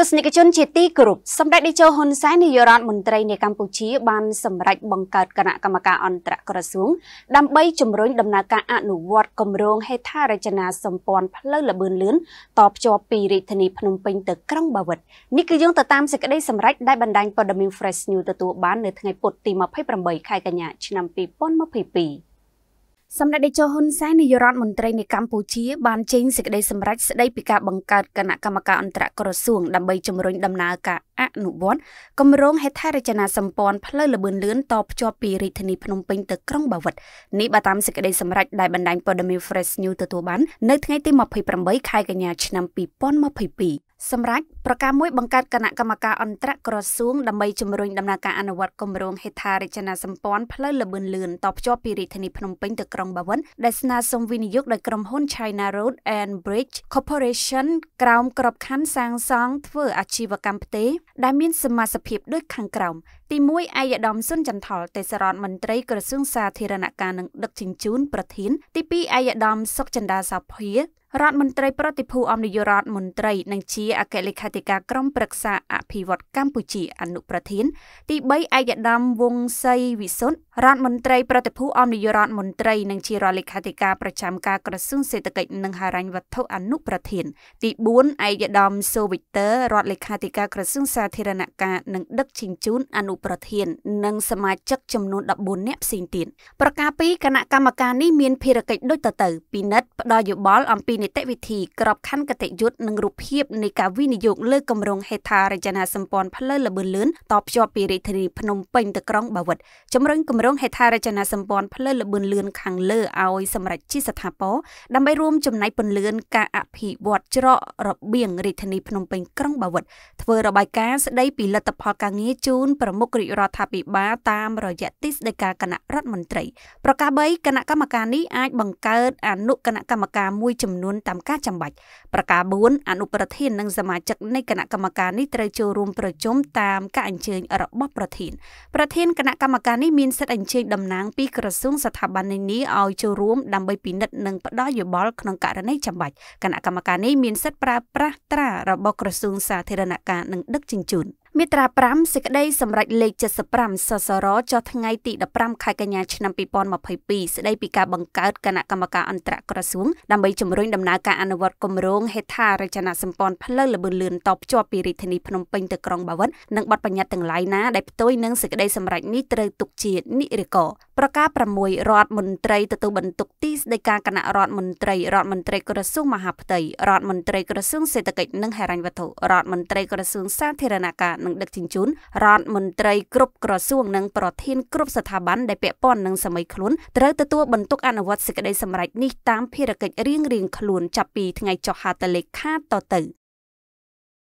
ទស្សនិកជនជាទីគោរពសម្ដេចតេជោហ៊ុនសែននាយករដ្ឋមន្ត្រីនៃកម្ពុជាបានសម្រេចបង្កើតគណៈកម្មការអន្តរក្រសួងដើម្បីជំរុញដំណើរការអនុវត្តគម្រោងហេដ្ឋារចនាសម្ព័ន្ធផ្លូវលបឿនលឿនតភ្ជាប់ពីរាជធានីភ្នំពេញទៅក្រុងបាវិតនេះគឺយោងទៅតាមសេចក្តីសម្រេចដែលបណ្ដាញព័ត៌មាន Fresh News ទទួលបាននៅថ្ងៃពុធទី28ខែកញ្ញាឆ្នាំ2022សម្ដេចតេជោហ៊ុនសែននាយករដ្ឋមន្ត្រីនៃកម្ពុជាបានចេញសេចក្តីសម្រេចស្តីពីការបង្កើតគណៈកម្មការអន្តរក្រសួងដើម្បីជំរុញដំណើរការអនុវត្តគម្រោងហេដ្ឋារចនាសម្ព័ន្ធផ្លូវល្បឿនលឿនតភ្ជាប់ពីរាជធានីភ្នំពេញទៅក្រុងបាវិតនេះបើតាមសេចក្តីសម្រេចដែលបណ្ដាញព័ត៌មាន Fresh News ទទួលបាននៅថ្ងៃទី28ខែកញ្ញាឆ្នាំ2022សម្រាប់ប្រការមួយបង្កើតគណៈកម្មការអន្តរក្រសួងដើម្បីជំរុញដំណើរការអនុវត្តគម្រោងហេដ្ឋារចនាសម្ព័ន្ធផ្លូវលបឿនលឿនតភ្ជាប់ពីរាជធានីភ្នំពេញទៅក្រុងបាវិនដែលស្នើសុំវិនិយោគដោយក្រុមហ៊ុន China Road and Bridge Corporation ក្រោមក្របខ័ណ្ឌសាងសង់ធ្វើអាជីវកម្មផ្ទេរដែលមានសមាសភាពដូចខាងក្រោមទី1អាយដាមសុនចន្ទថលទេសរដ្ឋមន្ត្រីក្រសួងសាធារណការនិងដឹកជញ្ជូនប្រធានទី2អាយដាមសុកចន្ទាសាភារដ្ឋមន្ត្រីប្រតិភូអមនយោរដ្ឋមន្ត្រីនិងជាអគ្គលេខាធិធិការក្រុមប្រឹក្សាអភិវឌ្ឍកម្ពុជាអនុប្រធាន ទី3ឯកឧត្តមវង្សសីវិសុទ្ធរដ្ឋមន្ត្រីប្រតិភូអមនាយករដ្ឋមន្ត្រីនិងជារដ្ឋលេខាធិការប្រចាំការក្រសួងសេដ្ឋកិច្ចនិងហិរញ្ញវត្ថុអនុប្រធានទី4ឯកឧត្តមសូវិតើរដ្ឋលេខាធិការក្រសួងសាធារណការនិងដឹកជញ្ជូនអនុប្រធាននិងសមាជិកចំនួន14នាក់ផ្សេងទៀតប្រការពីគណៈកម្មការនេះមានភារកិច្ចដូចតទៅពិនិត្យផ្ដល់យោបល់អំពីនីតិវិធី ក្របខ័ណ្ឌគតិយុត្តនិងរូបភាពនៃការវិនិយោគលើគម្រោងហេដ្ឋារចនាសម្ព័ន្ធផ្លូវល្បឿនលឿនតភ្ជាប់ពីរាជធានីភ្នំពេញទៅក្រុងបាវិតជំរុញគម្រោងហេដ្ឋារចនាសម្ព័ន្ធផ្លូវល្បឿនលឿនខាងលើឲ្យសម្រេចជាស្ថាពរដើម្បីរួមចំណែកពន្លឿនការអភិវឌ្ឍច្រករបៀងរាជធានីភ្នំពេញក្រុងបាវិតធ្វើរបាយការណ៍ស្ដីពីលទ្ធផលការងារជូនប្រមុខរាជរដ្ឋាភិបាលតាមរយៈទីស្តីការគណៈរដ្ឋមន្ត្រីប្រកាស3គណៈកម្មការនេះអាចបង្កើតអនុគណៈកម្មការមួយចំនួនតាមការចាំបាច់ប្រការ4អនុប្រធាននិងសមាជិកនៃគណៈកម្មការនេះត្រូវចូលរួមប្រជុំតាមការអញ្ជើញរបស់ប្រធានប្រធានគណៈកម្មការនេះមានសិទ្ធិអញ្ជើញតំណាងពីក្រសួងស្ថាប័ននានាឲ្យចូលរួមដើម្បីពិនិត្យនិងផ្ដល់យោបល់ក្នុងករណីចាំបាច់គណៈកម្មការនេះមានសិទ្ធិប្រើប្រាស់ត្រារបស់ក្រសួងសាធារណការនិងដឹកជញ្ជូនមាត្រា5សេចក្តីសម្រេចលេខ75សសរចុះថ្ងៃទី15ខែកញ្ញាឆ្នាំ2022ស្តីពីការបង្កើតគណៈកម្មការអន្តរក្រសួងដើម្បីជំរុញដំណើរការអនុវត្តគម្រោងហេដ្ឋារចនាសម្ព័ន្ធផ្លូវល្បឿនលឿនតភ្ជាប់ពីរាជធានីភ្នំពេញទៅក្រុងបាវិតនិងបទបញ្ញត្តិទាំងឡាយណាដែលផ្ទុយនឹងសេចក្តីសម្រេចនេះត្រូវទុកជានិរិកប្រការ6រដ្ឋមន្ត្រីទទួលបន្ទុកទីស្តីការគណៈរដ្ឋមន្ត្រីរដ្ឋមន្ត្រីក្រសួងមហាផ្ទៃរដ្ឋមន្ត្រីក្រសួងសេដ្ឋកិច្ចនិងហិរញ្ញវត្ថុរដ្ឋមន្ត្រីក្រសួងសាធារណការនិងដឹកជញ្ជូនរដ្ឋមន្ត្រីគ្រប់ក្រសួងនិងប្រធានគ្រប់ស្ថាប័នដែលពាក់ព័ន្ធនឹងសម័យខ្លួនត្រូវទទួលបន្ទុកអនុវត្តសេចក្តីសម្រេចនេះតាមភារកិច្ចរៀងៗខ្លួនចាប់ពីថ្ងៃចុះហត្ថលេខាតទៅ